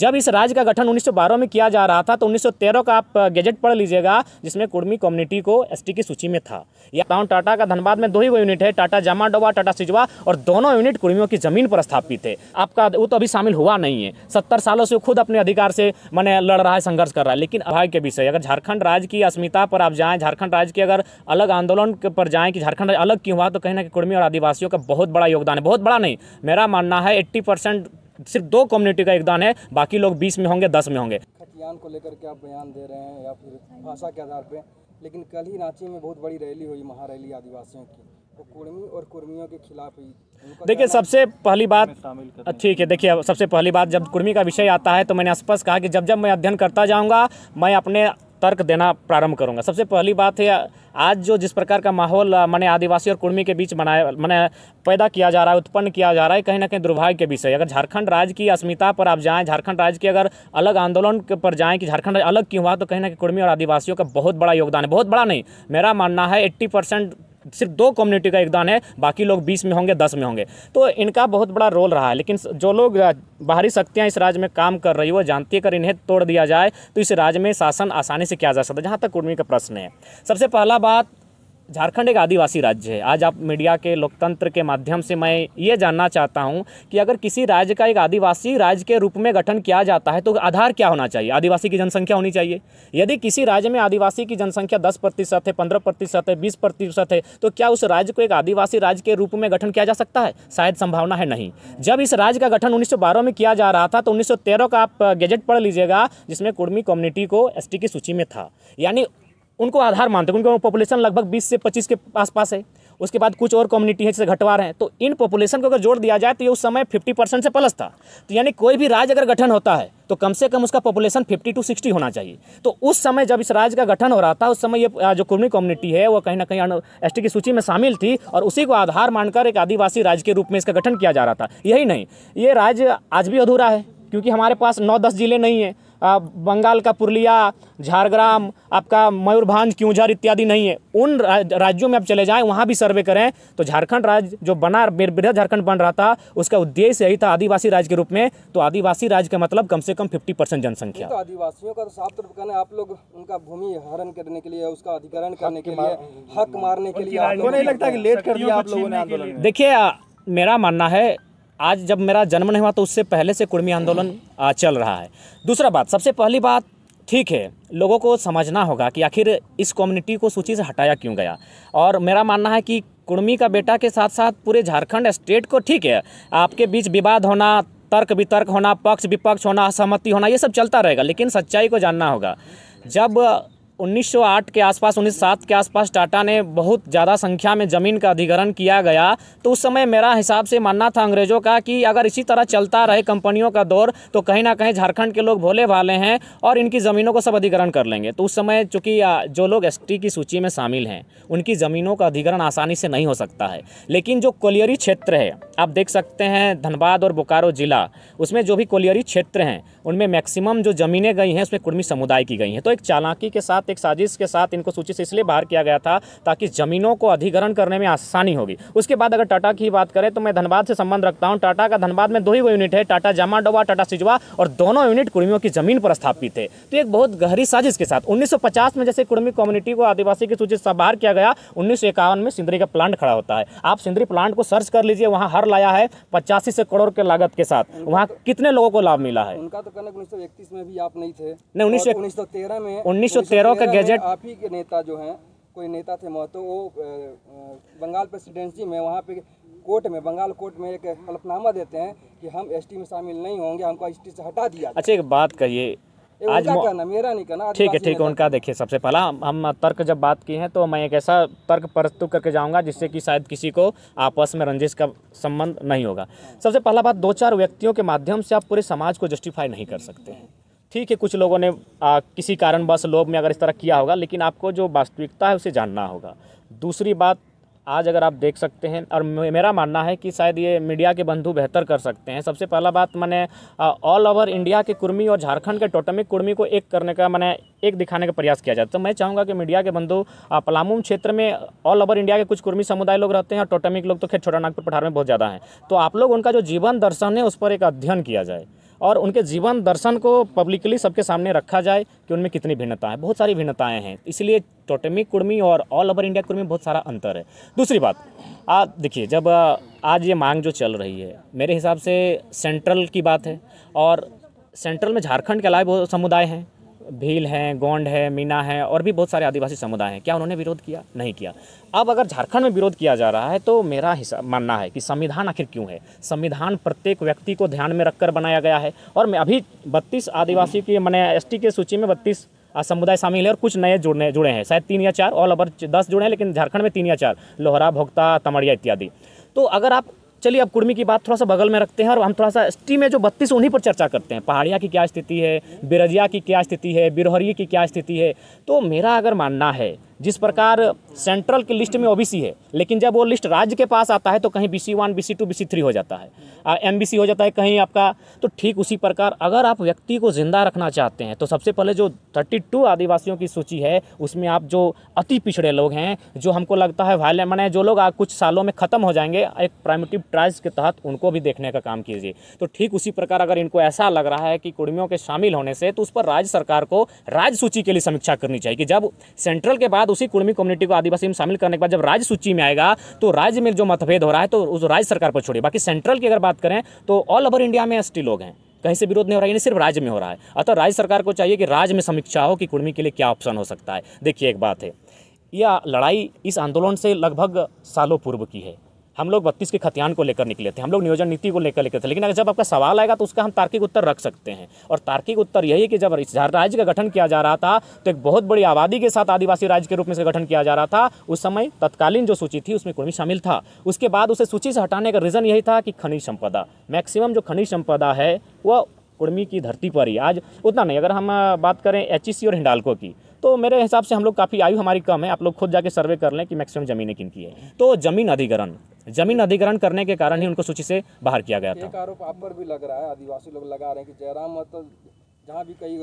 जब इस राज्य का गठन 1912 में किया जा रहा था तो 1913 का आप गैजेट पढ़ लीजिएगा जिसमें कुर्मी कम्युनिटी को एसटी की सूची में था या टाउन टाटा का धनबाद में दो ही यूनिट है टाटा जामा डोबा टाटा सिजवा और दोनों यूनिट कुर्मियों की जमीन पर स्थापित है आपका वो तो अभी शामिल हुआ नहीं है सत्तर सालों से खुद अपने अधिकार से मैंने लड़ रहा है संघर्ष कर रहा है लेकिन अभाग के विषय अगर झारखंड राज्य की अस्मिता पर आप जाएँ झारखंड राज्य के अगर अलग आंदोलन पर जाएँ कि झारखंड अलग क्यों हुआ तो कहीं ना कि कुर्मी और आदिवासियों का बहुत बड़ा योगदान है बहुत बड़ा नहीं मेरा मानना है एट्टी सिर्फ दो कम्युनिटी का योगदान है बाकी लोग बीस में होंगे दस में होंगे खतियान को लेकर के आप बयान दे रहे हैं या फिर भाषा के आधार पर लेकिन कल ही रांची में बहुत बड़ी रैली हुई महारैली आदिवासियों की कुर्मी और कुर्मियों के खिलाफ देखिए सबसे पहली बात ठीक है देखिए सबसे पहली बात जब कुर्मी का विषय आता है तो मैंने स्पष्ट कहा कि जब जब मैं अध्ययन करता जाऊंगा मैं अपने तर्क देना प्रारंभ करूंगा सबसे पहली बात है आज जो जिस प्रकार का माहौल मैंने आदिवासी और कुर्मी के बीच बनाया मैंने पैदा किया जा रहा है उत्पन्न किया जा रहा है कहीं ना कहीं दुर्भाग्य के विषय अगर झारखंड राज्य की अस्मिता पर आप जाएँ झारखंड राज्य के अगर अलग आंदोलन पर जाएँ कि झारखंड अलग क्यों हुआ तो कहीं ना कहीं कुर्मी और आदिवासियों का बहुत बड़ा योगदान है बहुत बड़ा नहीं मेरा मानना है एट्टी सिर्फ दो कम्युनिटी का योगदान है बाकी लोग बीस में होंगे दस में होंगे तो इनका बहुत बड़ा रोल रहा है लेकिन जो लोग बाहरी शक्तियाँ इस राज्य में काम कर रही वो जानती है अगर इन्हें तोड़ दिया जाए तो इस राज्य में शासन आसानी से किया जा सकता है जहाँ तक कुर्मी का प्रश्न है सबसे पहला बात झारखंड एक आदिवासी राज्य है आज आप मीडिया के लोकतंत्र के माध्यम से मैं ये जानना चाहता हूँ कि अगर किसी राज्य का एक आदिवासी राज्य के रूप में गठन किया जाता है तो आधार क्या होना चाहिए आदिवासी की जनसंख्या होनी चाहिए यदि किसी राज्य में आदिवासी की जनसंख्या दस प्रतिशत है पंद्रह प्रतिशत है बीस प्रतिशत है तो क्या उस राज्य को एक आदिवासी राज्य के रूप में गठन किया जा सकता है शायद संभावना है नहीं जब इस राज्य का गठन उन्नीस में किया जा रहा था तो उन्नीस का आप गेजेट पढ़ लीजिएगा जिसमें कुर्मी कम्युनिटी को एस की सूची में था यानी उनको आधार मानते हैं क्योंकि पॉपुलेशन लगभग बीस से पच्चीस के आसपास है उसके बाद कुछ और कम्युनिटी है जैसे घटवार हैं तो इन पॉपुलेशन को अगर जोड़ दिया जाए तो ये उस समय 50 परसेंट से प्लस था तो यानी कोई भी राज्य अगर गठन होता है तो कम से कम उसका पॉपुलेशन 50 टू 60 होना चाहिए तो उस समय जब इस राज्य का गठन हो रहा था उस समय ये जो कुर्मी कम्युनिटी है वो कहीं ना कहीं एस की सूची में शामिल थी और उसी को आधार मानकर एक आदिवासी राज्य के रूप में इसका गठन किया जा रहा था यही नहीं ये राज्य आज भी अधूरा है क्योंकि हमारे पास नौ दस जिले नहीं हैं बंगाल का पुरलिया झारग्राम आपका मयूरभंज क्यूंझर इत्यादि नहीं है उन राज्यों में आप चले जाएं वहाँ भी सर्वे करें तो झारखंड राज्य जो बना बृहद झारखंड बन रहा था उसका उद्देश्य यही था आदिवासी राज्य के रूप में तो आदिवासी राज्य का मतलब कम से कम फिफ्टी परसेंट जनसंख्या तो आदिवासियों का तो साफ तौर पर आप लोग उनका भूमि हरण करने के लिए उसका अधिकरण करने के लिए हक मारने के लिए आपको नहीं लगता कि लेट कर दिया आप लोगों ने देखिए मेरा मानना है आज जब मेरा जन्म नहीं हुआ तो उससे पहले से कुर्मी आंदोलन चल रहा है दूसरा बात सबसे पहली बात ठीक है लोगों को समझना होगा कि आखिर इस कम्युनिटी को सूची से हटाया क्यों गया और मेरा मानना है कि कुर्मी का बेटा के साथ साथ पूरे झारखंड स्टेट को ठीक है आपके बीच विवाद होना तर्क वितर्क होना पक्ष विपक्ष होना असहमति होना ये सब चलता रहेगा लेकिन सच्चाई को जानना होगा जब 1908 के आसपास 1907 के आसपास टाटा ने बहुत ज़्यादा संख्या में ज़मीन का अधिग्रहण किया गया तो उस समय मेरा हिसाब से मानना था अंग्रेज़ों का कि अगर इसी तरह चलता रहे कंपनियों का दौर तो कहीं ना कहीं झारखंड के लोग भोले भाले हैं और इनकी ज़मीनों को सब अधिग्रहण कर लेंगे तो उस समय चूँकि जो लोग एस की सूची में शामिल हैं उनकी ज़मीनों का अधिग्रहण आसानी से नहीं हो सकता है लेकिन जो कोलियरी क्षेत्र है आप देख सकते हैं धनबाद और बोकारो ज़िला उसमें जो भी कोलियरी क्षेत्र हैं उनमें मैक्सिमम जो ज़मीनें गई हैं उसमें कुर्मी समुदाय की गई हैं तो एक चालाकी के साथ साथ एक साजिश के साथ इनको सूची से इसलिए बाहर किया गया था ताकि ज़मीनों को अधिग्रहण करने में आसानी होगी उसके बाद अगर टाटा की बात करें तो मैं धनबाद से संबंध रखता हूँ टाटा का धनबाद में दो ही वो यूनिट है टाटा जामाडोबा टाटा सिजवा और दोनों यूनिट कुर्मियों की ज़मीन पर स्थापित है तो एक बहुत गहरी साजिश के साथ उन्नीस में जैसे कुर्मी कम्युनिटी को आदिवासी की सूची से बाहर किया गया उन्नीस में सिंदरी का प्लांट खड़ा होता है आप सिंदरी प्लांट को सर्च कर लीजिए वहाँ हर लाया है पचासी से करोड़ के लागत के साथ वहाँ कितने लोगों को लाभ मिला है उनका तो कहना मतलब उन्नीस में भी आप नहीं थे नहीं उन्नीस में उन्नीस बचाव का गैजेट आप ही के नेता जो हैं कोई नेता थे महतो वो बंगाल प्रेसिडेंसी में वहाँ पे कोर्ट में बंगाल कोर्ट में एक हल्फनामा देते हैं कि हम एसटी में शामिल नहीं होंगे हमको एसटी से हटा दिया अच्छा एक बात कहिए आज कहना मेरा नहीं कहना ठीक है ठीक है उनका देखिए सबसे पहला हम तर्क जब बात की हैं तो मैं एक ऐसा तर्क प्रस्तुत करके जाऊंगा जिससे कि शायद किसी को आपस में रंजिश का संबंध नहीं होगा हाँ। सबसे पहला बात दो चार व्यक्तियों के माध्यम से आप पूरे समाज को जस्टिफाई नहीं कर सकते हैं ठीक है कुछ लोगों ने आ, किसी कारणवश लोभ में अगर इस तरह किया होगा लेकिन आपको जो वास्तविकता है उसे जानना होगा दूसरी बात आज अगर आप देख सकते हैं और मेरा मानना है कि शायद ये मीडिया के बंधु बेहतर कर सकते हैं सबसे पहला बात मैंने ऑल ओवर इंडिया के कुर्मी और झारखंड के टोटमिक कुर्मी को एक करने का मैंने एक दिखाने का प्रयास किया जाए तो मैं चाहूँगा कि मीडिया के बंधु पलामू क्षेत्र में ऑल ओवर इंडिया के कुछ कुर्मी समुदाय लोग रहते हैं और टोटमिक लोग तो खेत छोटा नागपुर पठार में बहुत ज़्यादा हैं तो आप लोग उनका जो जीवन दर्शन है उस पर एक अध्ययन किया जाए और उनके जीवन दर्शन को पब्लिकली सबके सामने रखा जाए कि उनमें कितनी भिन्नता है बहुत सारी भिन्नताएं हैं इसलिए टोटमिक कुर्मी और ऑल ओवर इंडिया कुर्मी बहुत सारा अंतर है दूसरी बात आप देखिए जब आज ये मांग जो चल रही है मेरे हिसाब से सेंट्रल की बात है और सेंट्रल में झारखंड के अलावा बहुत समुदाय हैं भील हैं गोंड है मीना है और भी बहुत सारे आदिवासी समुदाय हैं क्या उन्होंने विरोध किया नहीं किया अब अगर झारखंड में विरोध किया जा रहा है तो मेरा हिसाब मानना है कि संविधान आखिर क्यों है संविधान प्रत्येक व्यक्ति को ध्यान में रखकर बनाया गया है और मैं अभी बत्तीस आदिवासी की मैंने एस के सूची में बत्तीस समुदाय शामिल है और कुछ नए जुड़ने जुड़े हैं शायद तीन या चार ऑल ओवर दस जुड़े हैं लेकिन झारखंड में तीन या चार लोहरा भोक्ता तमड़िया इत्यादि तो अगर आप चलिए अब कुर्मी की बात थोड़ा सा बगल में रखते हैं और हम थोड़ा सा एस में जो बत्तीस उन्हीं पर चर्चा करते हैं पहाड़िया की क्या स्थिति है बिरजिया की क्या स्थिति है बिरहरी की क्या स्थिति है तो मेरा अगर मानना है जिस प्रकार सेंट्रल की लिस्ट में ओबीसी है लेकिन जब वो लिस्ट राज्य के पास आता है तो कहीं B C one B C two B C three हो जाता है एम बी सी हो जाता है कहीं आपका तो ठीक उसी प्रकार अगर आप व्यक्ति को ज़िंदा रखना चाहते हैं तो सबसे पहले जो थर्टी टू आदिवासियों की सूची है उसमें आप जो अति पिछड़े लोग हैं जो हमको लगता है वायल मैंने जो लोग कुछ सालों में ख़त्म हो जाएंगे एक प्राइमेटिव ट्राइज के तहत उनको भी देखने का काम कीजिए तो ठीक उसी प्रकार अगर इनको ऐसा लग रहा है कि कुर्मियों के शामिल होने से तो उस पर राज्य सरकार को राज्य सूची के लिए समीक्षा करनी चाहिए कि जब सेंट्रल के बाद उसी कुर्मी कम्युनिटी को आदिवासी में शामिल करने के बाद जब राज्य सूची में आएगा तो राज्य में जो मतभेद हो रहा है तो उस राज्य सरकार पर छोड़िए बाकी सेंट्रल की अगर बात करें तो ऑल ओवर इंडिया में एस लोग हैं कहीं से विरोध नहीं हो रहा है यानी सिर्फ राज्य में हो रहा है अतः राज्य सरकार को चाहिए कि राज्य में समीक्षा हो कि कुर्मी के लिए क्या ऑप्शन हो सकता है देखिए एक बात है यह लड़ाई इस आंदोलन से लगभग सालों पूर्व की है हम लोग बत्तीस के खतियान को लेकर निकले थे हम लोग नियोजन नीति को लेकर निकले थे लेकिन अगर जब आपका सवाल आएगा तो उसका हम तार्किक उत्तर रख सकते हैं और तार्किक उत्तर यही है कि जब इस राज्य का गठन किया जा रहा था तो एक बहुत बड़ी आबादी के साथ आदिवासी राज्य के रूप में से गठन किया जा रहा था उस समय तत्कालीन जो सूची थी उसमें कुर्मी शामिल था उसके बाद उसे सूची से हटाने का रीज़न यही था कि खनिज संपदा मैक्सिमम जो खनिज संपदा है वह कुर्मी की धरती पर ही आज उतना नहीं अगर हम बात करें एच e और हिंडालको की तो मेरे हिसाब से हम लोग काफ़ी आयु हमारी कम है आप लोग खुद जाके सर्वे कर लें कि मैक्सिमम ज़मीनें किन की है तो ज़मीन अधिग्रहण जमीन अधिग्रहण करने के कारण ही उनको सूची से बाहर किया गया था आरोप आप पर भी लग रहा है आदिवासी लोग लगा रहे हैं कि जयराम मतलब जहाँ भी कई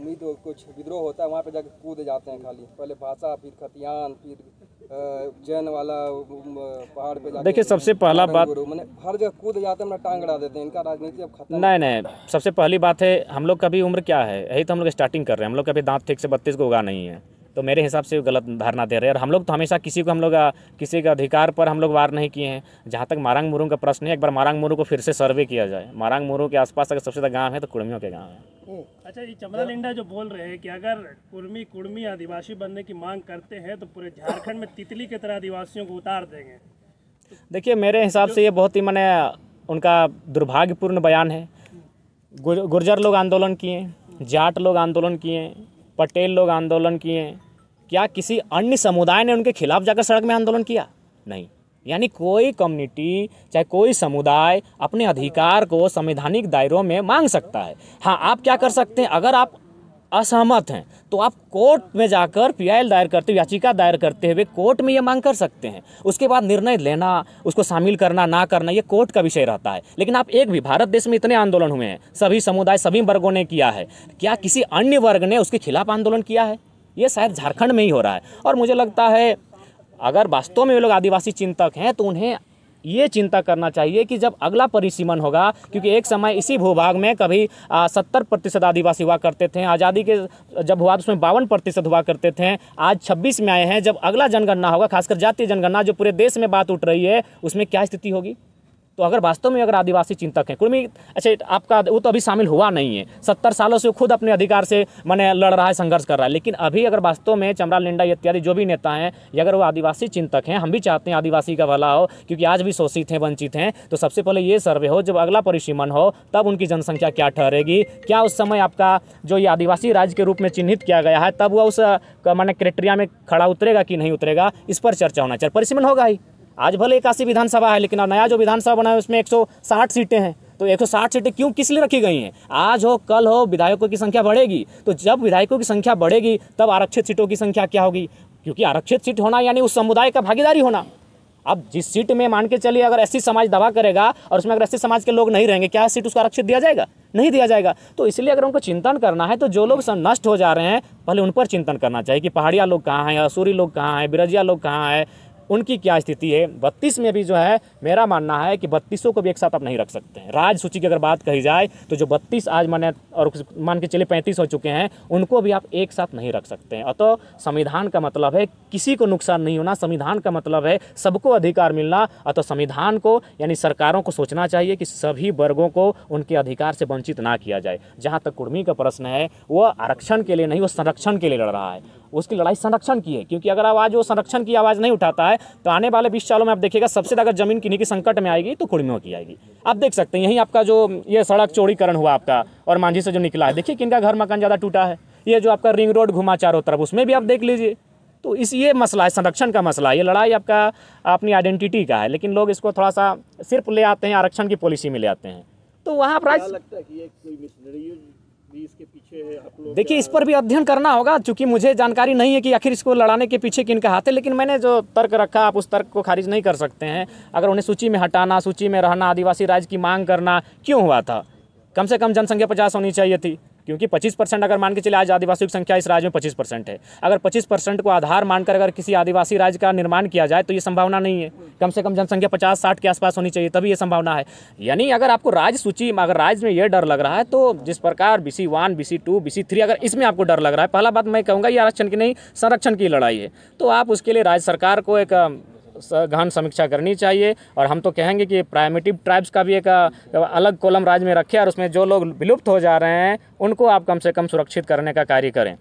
उम्मीद कुछ विद्रोह होता है वहाँ पे जाके कूद जाते हैं खाली पहले भाषा फिर खतियान फिर जैन वाला पहाड़ पे देखिए सबसे पहला बात हर जगह कूद जाते हैं टांग देते हैं इनका राजनीति अब खत्म नहीं नहीं सबसे पहली बात है हम लोग का भी उम्र क्या है यही तो हम लोग स्टार्टिंग कर रहे हैं हम लोग का भी दांत ठीक से बत्तीस को उगा नहीं है तो मेरे हिसाब से गलत धारणा दे रहे हैं और हम लोग तो हमेशा किसी को हम लोग किसी के अधिकार पर हम लोग वार नहीं किए हैं जहाँ तक मारांग मुरू का प्रश्न है एक बार मारांग मुरू को फिर से सर्वे किया जाए मारांग मुरू के आसपास अगर सबसे ज़्यादा गाँव है तो कुर्मियों के गाँव है अच्छा ये चमरा लिंडा जो बोल रहे हैं कि अगर कुर्मी कुर्मी आदिवासी बनने की मांग करते हैं तो पूरे झारखंड में तितली की तरह आदिवासियों को उतार देंगे देखिए मेरे हिसाब से ये बहुत ही मैंने उनका दुर्भाग्यपूर्ण बयान है गुर्जर लोग आंदोलन किए जाट लोग आंदोलन किए पटेल लोग आंदोलन किए क्या किसी अन्य समुदाय ने उनके खिलाफ जाकर सड़क में आंदोलन किया नहीं यानी कोई कम्युनिटी चाहे कोई समुदाय अपने अधिकार को संवैधानिक दायरों में मांग सकता है हाँ आप क्या कर सकते हैं अगर आप असहमत हैं तो आप कोर्ट में जाकर पीआईएल दायर करते हुए याचिका दायर करते हुए कोर्ट में ये मांग कर सकते हैं उसके बाद निर्णय लेना उसको शामिल करना ना करना ये कोर्ट का विषय रहता है लेकिन आप एक भी भारत देश में इतने आंदोलन हुए हैं सभी समुदाय सभी वर्गों ने किया है क्या किसी अन्य वर्ग ने उसके खिलाफ आंदोलन किया है ये शायद झारखंड में ही हो रहा है और मुझे लगता है अगर वास्तव में ये लोग आदिवासी चिंतक हैं तो उन्हें ये चिंता करना चाहिए कि जब अगला परिसीमन होगा क्योंकि एक समय इसी भूभाग में कभी सत्तर प्रतिशत आदिवासी हुआ करते थे आज़ादी के जब हुआ तो उसमें बावन प्रतिशत हुआ करते थे आज छब्बीस में आए हैं जब अगला जनगणना होगा खासकर जातीय जनगणना जो पूरे देश में बात उठ रही है उसमें क्या स्थिति होगी तो अगर वास्तव में अगर आदिवासी चिंतक हैं कुर्मी अच्छा आपका वो तो अभी शामिल हुआ नहीं है सत्तर सालों से खुद अपने अधिकार से मैंने लड़ रहा है संघर्ष कर रहा है लेकिन अभी अगर वास्तव में चमरा लिंडा इत्यादि जो भी नेता हैं अगर वो आदिवासी चिंतक हैं हम भी चाहते हैं आदिवासी का भला हो क्योंकि आज भी शोषित हैं वंचित हैं तो सबसे पहले ये सर्वे हो जब अगला परिसीमन हो तब उनकी जनसंख्या क्या ठहरेगी क्या उस समय आपका जो ये आदिवासी राज्य के रूप में चिन्हित किया गया है तब वह उस मैंने क्रेटेरिया में खड़ा उतरेगा कि नहीं उतरेगा इस पर चर्चा होना चाहिए परिसीमन होगा ही आज भले इक्यासी विधानसभा है लेकिन नया जो विधानसभा बना है उसमें एक सीटें हैं तो 160 सीटें क्यों किस लिए रखी गई हैं आज हो कल हो विधायकों की संख्या बढ़ेगी तो जब विधायकों की संख्या बढ़ेगी तब आरक्षित सीटों की संख्या क्या होगी क्योंकि आरक्षित सीट होना यानी उस समुदाय का भागीदारी होना अब जिस सीट में मान के चलिए अगर ऐसी समाज दवा करेगा और उसमें अगर ऐसी समाज के लोग नहीं रहेंगे क्या सीट उसको आरक्षित दिया जाएगा नहीं दिया जाएगा तो इसलिए अगर उनको चिंतन करना है तो जो लोग नष्ट हो जा रहे हैं पहले उन पर चिंतन करना चाहिए कि पहाड़िया लोग कहाँ हैं असूरी लोग कहाँ हैं बिरजिया लोग कहाँ हैं उनकी क्या स्थिति है बत्तीस में भी जो है मेरा मानना है कि बत्तीसों को भी एक साथ आप नहीं रख सकते हैं राज्य सूची की अगर बात कही जाए तो जो बत्तीस आज माने और मान के चले पैंतीस हो चुके हैं उनको भी आप एक साथ नहीं रख सकते हैं अतः संविधान का मतलब है किसी को नुकसान नहीं होना संविधान का मतलब है सबको अधिकार मिलना अतः संविधान को यानी सरकारों को सोचना चाहिए कि सभी वर्गों को उनके अधिकार से वंचित ना किया जाए जहाँ तक कुर्मी का प्रश्न है वह आरक्षण के लिए नहीं वो संरक्षण के लिए लड़ रहा है उसकी लड़ाई संरक्षण की है क्योंकि अगर आवाज़ वो संरक्षण की आवाज़ नहीं उठाता है तो आने वाले बीस सालों में आप देखिएगा सबसे ज़्यादा जमीन किन्हीं की संकट में आएगी तो कुड़मियों की आएगी आप देख सकते हैं यहीं आपका जो ये सड़क चौड़ीकरण हुआ आपका और मांझी से जो निकला है देखिए किनका घर मकान ज़्यादा टूटा है ये जो आपका रिंग रोड घुमा चारों तरफ उसमें भी आप देख लीजिए तो इस ये मसला है संरक्षण का मसला है ये लड़ाई आपका अपनी आइडेंटिटी का है लेकिन लोग इसको थोड़ा सा सिर्फ ले आते हैं आरक्षण की पॉलिसी में ले आते हैं तो वहाँ प्राइस लगता है कि एक कोई मिशनरी इसके देखिए इस पर भी अध्ययन करना होगा चूँकि मुझे जानकारी नहीं है कि आखिर इसको लड़ाने के पीछे किन का हाथ है लेकिन मैंने जो तर्क रखा आप उस तर्क को खारिज नहीं कर सकते हैं अगर उन्हें सूची में हटाना सूची में रहना आदिवासी राज्य की मांग करना क्यों हुआ था कम से कम जनसंख्या पचास होनी चाहिए थी क्योंकि 25 परसेंट अगर मान के चले आज आदिवासियों की संख्या इस राज्य में 25 परसेंट है अगर 25 परसेंट को आधार मानकर अगर किसी आदिवासी राज्य का निर्माण किया जाए तो ये संभावना नहीं है कम से कम जनसंख्या पचास साठ के आसपास होनी चाहिए तभी ये संभावना है यानी अगर आपको राज्य सूची अगर राज्य में ये डर लग रहा है तो जिस प्रकार B C one B C two B C three अगर इसमें आपको डर लग रहा है पहला बात मैं कहूँगा ये आरक्षण की नहीं संरक्षण की लड़ाई है तो आप उसके लिए राज्य सरकार को एक गहन समीक्षा करनी चाहिए और हम तो कहेंगे कि प्राइमेटिव ट्राइब्स का भी एक अलग कोलम राज्य में रखें और उसमें जो लोग विलुप्त हो जा रहे हैं उनको आप कम से कम सुरक्षित करने का कार्य करें